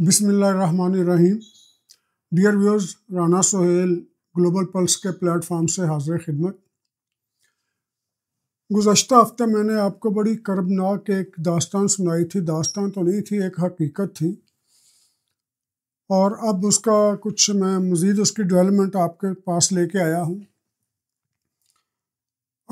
बिसमीम dear viewers Rana Sohail global pulse के platform से हाजिर खिदमत गुज्त हफ्ते मैंने आपको बड़ी करबनाक एक दास्तान सुनाई थी दास्तान तो नहीं थी एक हकीकत थी और अब उसका कुछ मैं मज़ीद उसकी डेवलपमेंट आपके पास लेके आया हूँ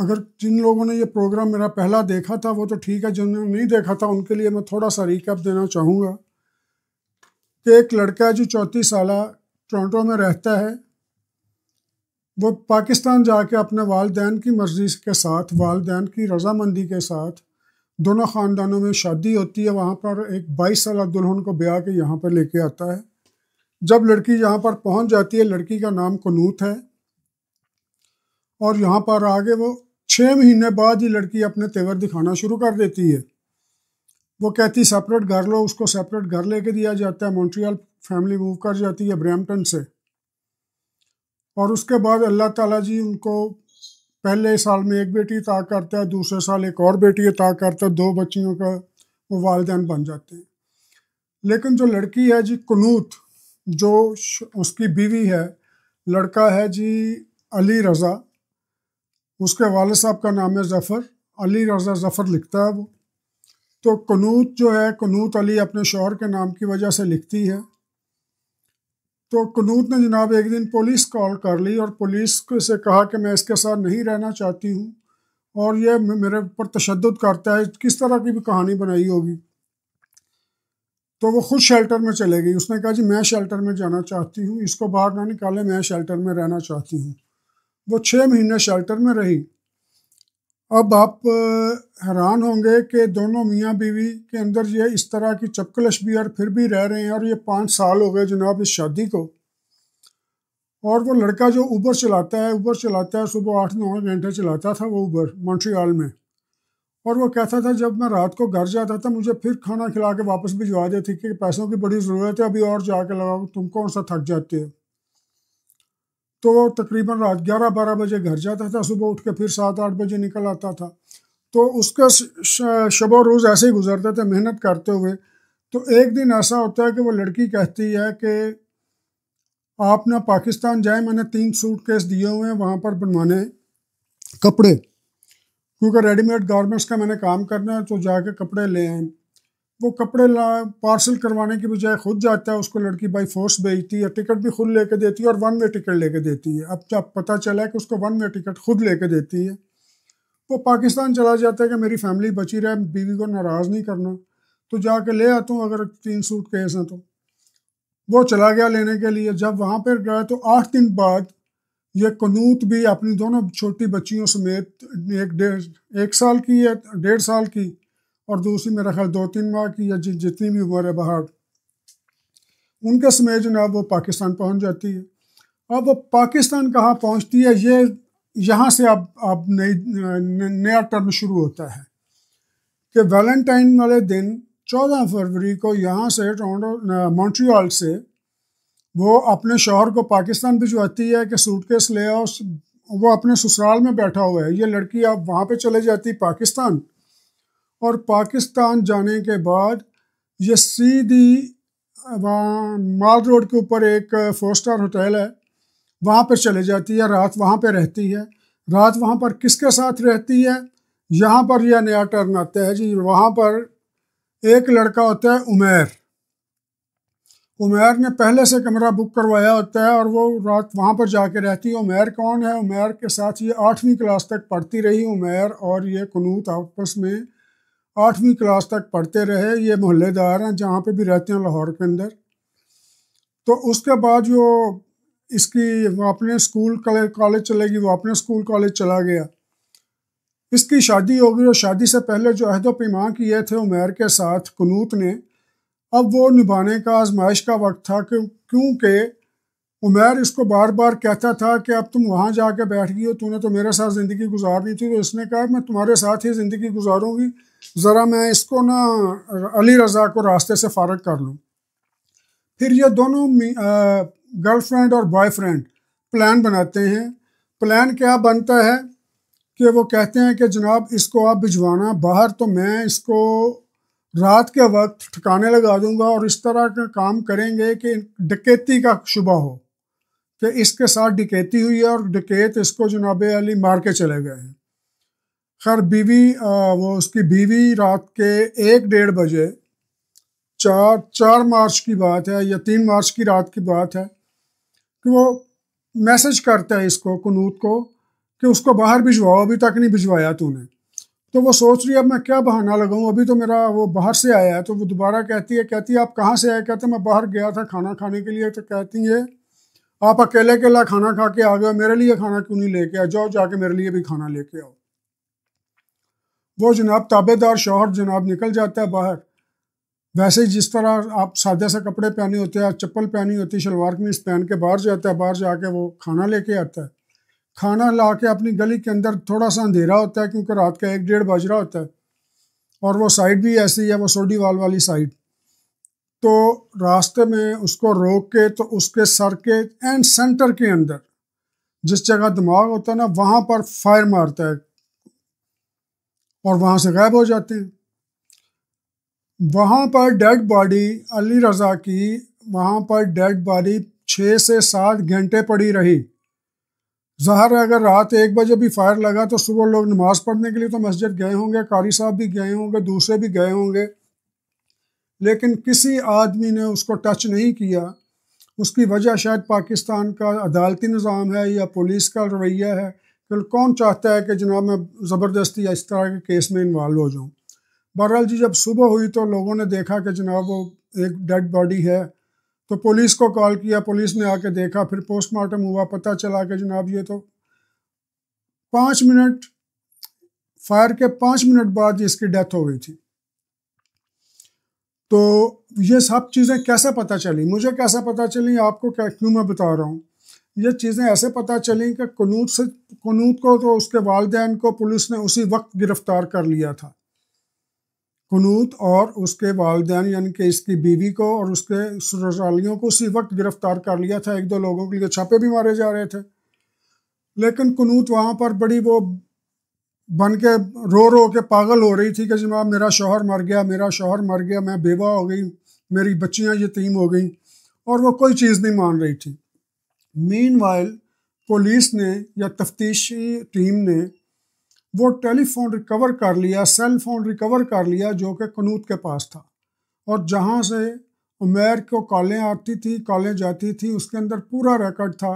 अगर जिन लोगों ने यह प्रोग्राम मेरा पहला देखा था वो तो ठीक है जिन्होंने नहीं देखा था उनके लिए मैं थोड़ा सा रिकअप देना चाहूँगा कि एक लड़का जो चौंतीस साल टोरंटो में रहता है वो पाकिस्तान जाके अपने वालदेन की मर्ज़ी के साथ वालदेन की रजामंदी के साथ दोनों ख़ानदानों में शादी होती है वहाँ पर एक बाईस साल दुल्हन को ब्याह के यहाँ पर लेके आता है जब लड़की यहाँ पर पहुँच जाती है लड़की का नाम कनूत है और यहाँ पर आगे वो छः महीने बाद ही लड़की अपने तेवर दिखाना शुरू कर देती है वो कहती सेपरेट घर लो उसको सेपरेट घर लेके दिया जाता है मॉन्ट्रियल फैमिली मूव कर जाती है ब्रैम्पटन से और उसके बाद अल्लाह ताला जी उनको पहले साल में एक बेटी अता करता है दूसरे साल एक और बेटी अता करता है दो बच्चियों का वो वालदेन बन जाते हैं लेकिन जो लड़की है जी कनूत जो उसकी बीवी है लड़का है जी अली रज़ा उसके वाल साहब का नाम है ज़फ़र अली रज़ा ज़फ़र लिखता है वो तो कनूत जो है कनूत अली अपने शोहर के नाम की वजह से लिखती है तो कनूत ने जनाब एक दिन पुलिस कॉल कर ली और पुलिस से कहा कि मैं इसके साथ नहीं रहना चाहती हूँ और ये मेरे ऊपर तशद करता है किस तरह की भी कहानी बनाई होगी तो वो खुद शेल्टर में चले गई उसने कहा जी मैं शेल्टर में जाना चाहती हूँ इसको बाहर ना निकाले मैं शेल्टर में रहना चाहती हूँ वो छः महीने शेल्टर में रही अब आप हैरान होंगे कि दोनों मियाँ बीवी के अंदर ये इस तरह की चपकलश भी और फिर भी रह रहे हैं और ये पाँच साल हो गए जनाब इस शादी को और वो लड़का जो ऊबर चलाता है ऊबर चलाता है सुबह आठ नौ घंटे चलाता था वो ऊबर मॉन्ट्रियाल में और वो कहता था जब मैं रात को घर जाता था मुझे फिर खाना खिला के वापस भिजवा देती कि पैसों की बड़ी ज़रूरत है अभी और जाके लगाओ तुम कौन सा थक जाते हो तो तकरीबन रात ग्यारह बारह बजे घर जाता था सुबह उठ के फिर सात आठ बजे निकल आता था तो उसका शब रोज़ ऐसे ही गुजरते थे मेहनत करते हुए तो एक दिन ऐसा होता है कि वो लड़की कहती है कि आप ना पाकिस्तान जाए मैंने तीन सूट केस दिए हुए हैं वहाँ पर बनवाने कपड़े क्योंकि रेडीमेड गारमेंट्स का मैंने काम करना है तो जाके कपड़े ले आए वो कपड़े ला पार्सल करवाने की बजाय खुद जाता है उसको लड़की बाई फोर्स भेजती है टिकट भी खुद लेके देती है और वन वे टिकट लेके देती है अब जब पता चला है कि उसको वन वे टिकट खुद लेके देती है वो पाकिस्तान चला जाता है कि मेरी फैमिली बची रहे बीवी को नाराज़ नहीं करना तो जाके ले आता हूँ अगर तीन सूट केस हैं तो वो चला गया लेने के लिए जब वहाँ पर गया तो आठ दिन बाद ये कनूत भी अपनी दोनों छोटी बच्चियों समेत एक डेढ़ एक साल की या डेढ़ साल की और दूसरी तो मेरा ख्याल दो तीन माह की या जितनी भी उम्र है बाहर उनके समय जो ना वो पाकिस्तान पहुंच जाती है अब वो पाकिस्तान कहाँ पहुंचती है ये यहाँ से अब अब नई नया टर्म शुरू होता है कि वैलेंटाइन वाले दिन 14 फरवरी को यहाँ से टोरंटो मॉन्ट्रियल से वो अपने शोहर को पाकिस्तान भिजवाती है कि सूटकेस ले आओ वो अपने ससुराल में बैठा हुआ है ये लड़की अब वहाँ पे चले जाती पाकिस्तान और पाकिस्तान जाने के बाद ये सीधी वहाँ माल रोड के ऊपर एक फोर स्टार होटल है वहाँ पर चले जाती है रात वहाँ पर रहती है रात वहाँ पर किसके साथ रहती है यहाँ पर यह नया टर्न आता है जी वहाँ पर एक लड़का होता है उमेर उमेर ने पहले से कमरा बुक करवाया होता है और वो रात वहाँ पर जाके रहती है उमेर कौन है उमेर के साथ ये आठवीं क्लास तक पढ़ती रही उमेर और ये कनूत आपस में आठवीं क्लास तक पढ़ते रहे ये मोहल्लेदार हैं जहाँ पे भी रहते हैं लाहौर के अंदर तो उसके बाद जो इसकी वो अपने स्कूल कॉलेज चले गई वो अपने स्कूल कॉलेज चला गया इसकी शादी हो गई और शादी से पहले जो अहद पैमा किए थे उमेर के साथ कनूत ने अब वो निभाने का आजमाइश का वक्त था कि क्योंकि उमेर इसको बार बार कहता था कि अब तुम वहाँ कर बैठ गई हो तूने तो मेरे साथ ज़िंदगी गुजारनी थी तो इसने कहा मैं तुम्हारे साथ ही ज़िंदगी गुजारूँगी ज़रा मैं इसको ना अली रज़ा को रास्ते से फ़ारग कर लूँ फिर ये दोनों गर्लफ्रेंड और बॉयफ्रेंड प्लान बनाते हैं प्लान क्या बनता है कि वो कहते हैं कि जनाब इसको आप भिजवाना बाहर तो मैं इसको रात के वक्त ठिकाने लगा दूंगा और इस तरह का काम करेंगे कि डकैती का शुबा हो कि इसके साथ डकैती हुई है और डकैत इसको जनाब अली मार के चले गए हैं खैर बीवी वो उसकी बीवी रात के एक डेढ़ बजे चार चार मार्च की बात है या तीन मार्च की रात की बात है कि वो मैसेज करता है इसको कनूत को कि उसको बाहर भिजवाओ अभी तक नहीं भिजवाया तूने तो वो सोच रही है अब मैं क्या बहाना लगाऊं अभी तो मेरा वो बाहर से आया है तो वो दोबारा कहती है कहती है आप कहाँ से आए कहते मैं बाहर गया था खाना खाने के लिए तो कहती है आप अकेले अकेला खाना खा के आ गए मेरे लिए खाना क्यों नहीं लेके आ जाओ जाके मेरे लिए भी खाना लेके आओ वो जनाब ताबेदार शोहर जनाब निकल जाता है बाहर वैसे ही जिस तरह आप सादे से कपड़े पहने होते हैं चप्पल पहनी होती है शलवार कमीज पहन के बाहर जाता है बाहर जाके वो खाना लेके आता है खाना ला के अपनी गली के अंदर थोड़ा सा अंधेरा होता है क्योंकि रात का एक डेढ़ बज रहा होता है और वो साइड भी ऐसी है वो सोडी वाल वाली साइड तो रास्ते में उसको रोक के तो उसके सर के एंड सेंटर के अंदर जिस जगह दिमाग होता है ना वहाँ पर फायर मारता है और वहाँ से गायब हो जाते हैं वहाँ पर डेड बॉडी अली रज़ा की वहाँ पर डेड बॉडी छः से सात घंटे पड़ी रही ज़हर है अगर रात एक बजे भी फायर लगा तो सुबह लोग नमाज़ पढ़ने के लिए तो मस्जिद गए होंगे कारी साहब भी गए होंगे दूसरे भी गए होंगे लेकिन किसी आदमी ने उसको टच नहीं किया उसकी वजह शायद पाकिस्तान का अदालती निज़ाम है या पुलिस का रवैया है फिर कौन चाहता है कि जनाब मैं ज़बरदस्ती या इस तरह के केस में इन्वॉल्व हो जाऊँ बहरहाल जी जब सुबह हुई तो लोगों ने देखा कि जनाब वो एक डेड बॉडी है तो पुलिस को कॉल किया पुलिस ने आके देखा फिर पोस्टमार्टम हुआ पता चला कि जनाब ये तो पाँच मिनट फायर के पाँच मिनट बाद इसकी डेथ हो गई थी तो ये सब चीज़ें कैसे पता चली मुझे कैसे पता चली आपको क्या क्यों मैं बता रहा हूँ ये चीज़ें ऐसे पता चलें कि कनूत से कनूत को तो उसके वालदेन को पुलिस ने उसी वक्त गिरफ्तार कर लिया था कनूत और उसके वालदेन यानी कि इसकी बीवी को और उसके ससुरालियों को उसी वक्त गिरफ्तार कर लिया था एक दो लोगों के लिए छापे भी मारे जा रहे थे लेकिन कनूत वहाँ पर बड़ी वो बन के रो रो के पागल हो रही थी कि जनाब मेरा शोहर मर गया मेरा शोहर मर गया मैं बेवा हो गई मेरी बच्चियाँ यतीम हो गई और वो कोई चीज़ नहीं मान रही थी मीनवाइल पुलिस ने या तफ्तीशी टीम ने वो टेलीफोन रिकवर कर लिया सेल फोन रिकवर कर लिया जो कि कनूत के पास था और जहाँ से उमेर को कॉलें आती थी कॉलें जाती थी उसके अंदर पूरा रिकॉर्ड था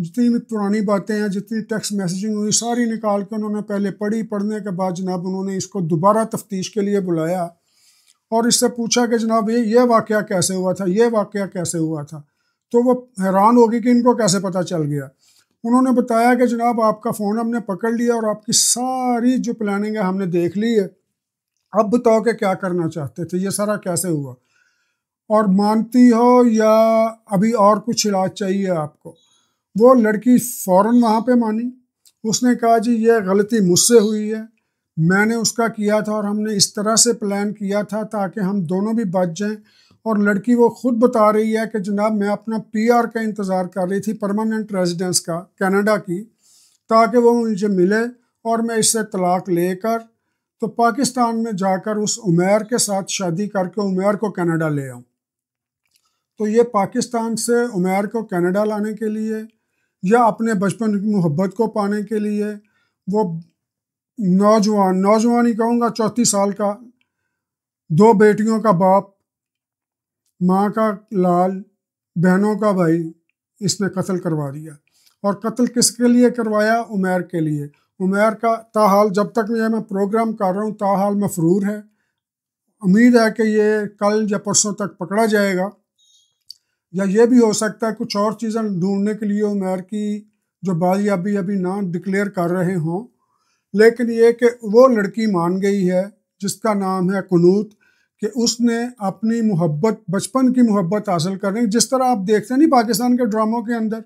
जितनी भी पुरानी बातें हैं जितनी टेक्स्ट मैसेजिंग हुई सारी निकाल के उन्होंने पहले पढ़ी पढ़ने के बाद जनाब उन्होंने इसको दोबारा तफ्तीश के लिए बुलाया और इससे पूछा कि जनाब ये ये वाक़ कैसे हुआ था ये वाक़ कैसे हुआ था तो वो हैरान हो गई कि इनको कैसे पता चल गया उन्होंने बताया कि जनाब आपका फ़ोन हमने पकड़ लिया और आपकी सारी जो प्लानिंग है हमने देख ली है अब बताओ कि क्या करना चाहते थे ये सारा कैसे हुआ और मानती हो या अभी और कुछ इलाज चाहिए आपको वो लड़की फ़ौर वहाँ पे मानी उसने कहा जी ये गलती मुझसे हुई है मैंने उसका किया था और हमने इस तरह से प्लान किया था ताकि हम दोनों भी बच जाएं और लड़की वो खुद बता रही है कि जनाब मैं अपना पीआर का इंतज़ार कर रही थी परमानेंट रेजिडेंस का कनाडा की ताकि वो मुझे मिले और मैं इससे तलाक लेकर तो पाकिस्तान में जाकर उस उमेर के साथ शादी करके उमेर को कनाडा ले आऊँ तो ये पाकिस्तान से उमेर को कनाडा लाने के लिए या अपने बचपन की मोहब्बत को पाने के लिए वो नौजवान नौजवान ही कहूँगा चौथी साल का दो बेटियों का बाप माँ का लाल बहनों का भाई इसने कत्ल करवा दिया और कत्ल किसके लिए करवाया उमेर के लिए उमेर का ताहाल जब तक ये मैं प्रोग्राम कर रहा हूँ ताहाल मफरूर है उम्मीद है कि ये कल या परसों तक पकड़ा जाएगा या ये भी हो सकता है कुछ और चीज़ें ढूंढने के लिए उमेर की जो अभी अभी ना डिक्लेयर कर रहे हों लेकिन ये कि वो लड़की मान गई है जिसका नाम है कनूत कि उसने अपनी मोहब्बत बचपन की मोहब्बत हासिल करने जिस तरह आप देखते हैं नहीं पाकिस्तान के ड्रामों के अंदर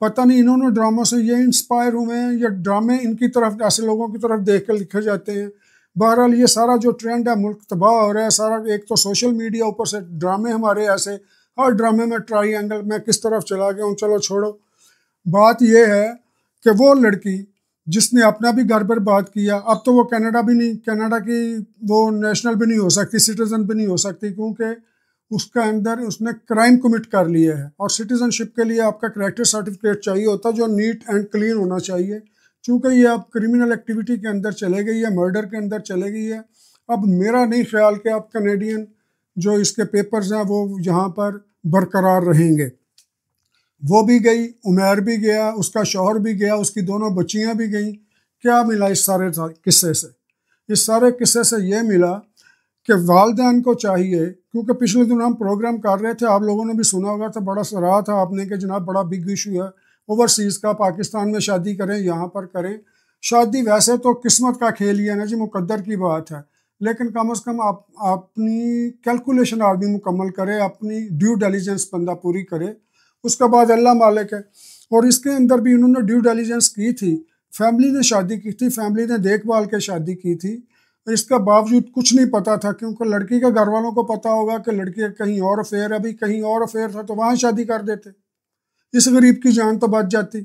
पता नहीं इन्होंने ड्रामों से ये इंस्पायर हुए हैं या ड्रामे इनकी तरफ ऐसे लोगों की तरफ देख कर लिखे जाते हैं बहरहाल ये सारा जो ट्रेंड है मुल्क तबाह हो रहा है सारा एक तो सोशल मीडिया ऊपर से ड्रामे हमारे ऐसे हर ड्रामे में ट्राई एंगल में किस तरफ चला गया हूँ चलो छोड़ो बात यह है कि वो लड़की जिसने अपना भी घर पर बात किया अब तो वो कनाडा भी नहीं कनाडा की वो नेशनल भी नहीं हो सकती सिटीज़न भी नहीं हो सकती क्योंकि उसका अंदर उसने क्राइम कमिट कर लिए है और सिटीज़नशिप के लिए आपका करेक्टर सर्टिफिकेट चाहिए होता जो नीट एंड क्लीन होना चाहिए चूँकि ये अब क्रिमिनल एक्टिविटी के अंदर चले गई है मर्डर के अंदर चले गई है अब मेरा नहीं ख्याल कि अब कनेडियन जो इसके पेपर्स हैं वो यहाँ पर बरकरार रहेंगे वो भी गई उमेर भी गया उसका शोहर भी गया उसकी दोनों बच्चियाँ भी गईं क्या मिला इस सारे किस्से से इस सारे किस्से से ये मिला कि वालदेन को चाहिए क्योंकि पिछले दिन हम प्रोग्राम कर रहे थे आप लोगों ने भी सुना होगा था तो बड़ा सराहा था आपने कि जनाब बड़ा बिग इशू है ओवरसीज़ का पाकिस्तान में शादी करें यहाँ पर करें शादी वैसे तो किस्मत का खेल ही है ना जी मुकद्दर की बात है लेकिन कम अज़ कम आप अपनी कैलकुलेशन आदमी मुकम्मल करे अपनी ड्यू डेलीजेंस बंदा पूरी करे उसके बाद अल्लाह मालिक है और इसके अंदर भी उन्होंने ड्यू डेलीजेंस की थी फैमिली ने शादी की थी फैमिली ने देखभाल के शादी की थी इसका बावजूद कुछ नहीं पता था क्योंकि लड़की के घर वालों को पता होगा कि लड़की कहीं और अफेयर है अभी कहीं और अफेयर था तो वहाँ शादी कर देते इस गरीब की जान तो बच जाती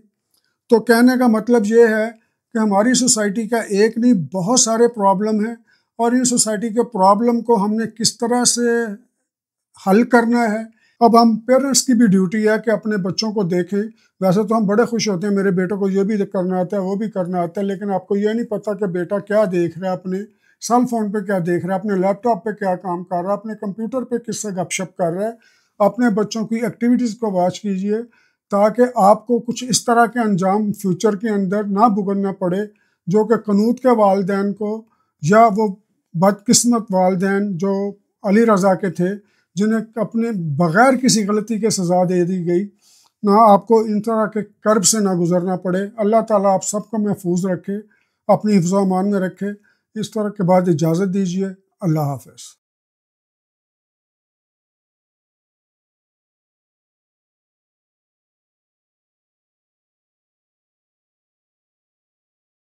तो कहने का मतलब ये है कि हमारी सोसाइटी का एक नहीं बहुत सारे प्रॉब्लम हैं और इन सोसाइटी के प्रॉब्लम को हमने किस तरह से हल करना है अब हम पेरेंट्स की भी ड्यूटी है कि अपने बच्चों को देखें वैसे तो हम बड़े खुश होते हैं मेरे बेटे को ये भी करना आता है वो भी करना आता है लेकिन आपको यह नहीं पता कि बेटा क्या देख रहा है अपने सेल फोन पर क्या देख रहा है अपने लैपटॉप पर क्या काम कर रहा है अपने कंप्यूटर पर किससे गपशप कर रहा है अपने बच्चों की एक्टिविटीज़ को वॉच कीजिए ताकि आपको कुछ इस तरह के अंजाम फ्यूचर के अंदर ना भुगतना पड़े जो कि कनूत के वालदेन को या वो बदकस्मत वालदेन जो अली रज़ा के थे जिन्हें अपने बगैर किसी गलती के सज़ा दे दी गई ना आपको इन तरह के कर्ब से ना गुजरना पड़े अल्लाह ताला आप सबको महफूज रखे अपनी हिफ्ज़ मान में रखे इस तरह के बाद इजाज़त दीजिए अल्लाह हाफ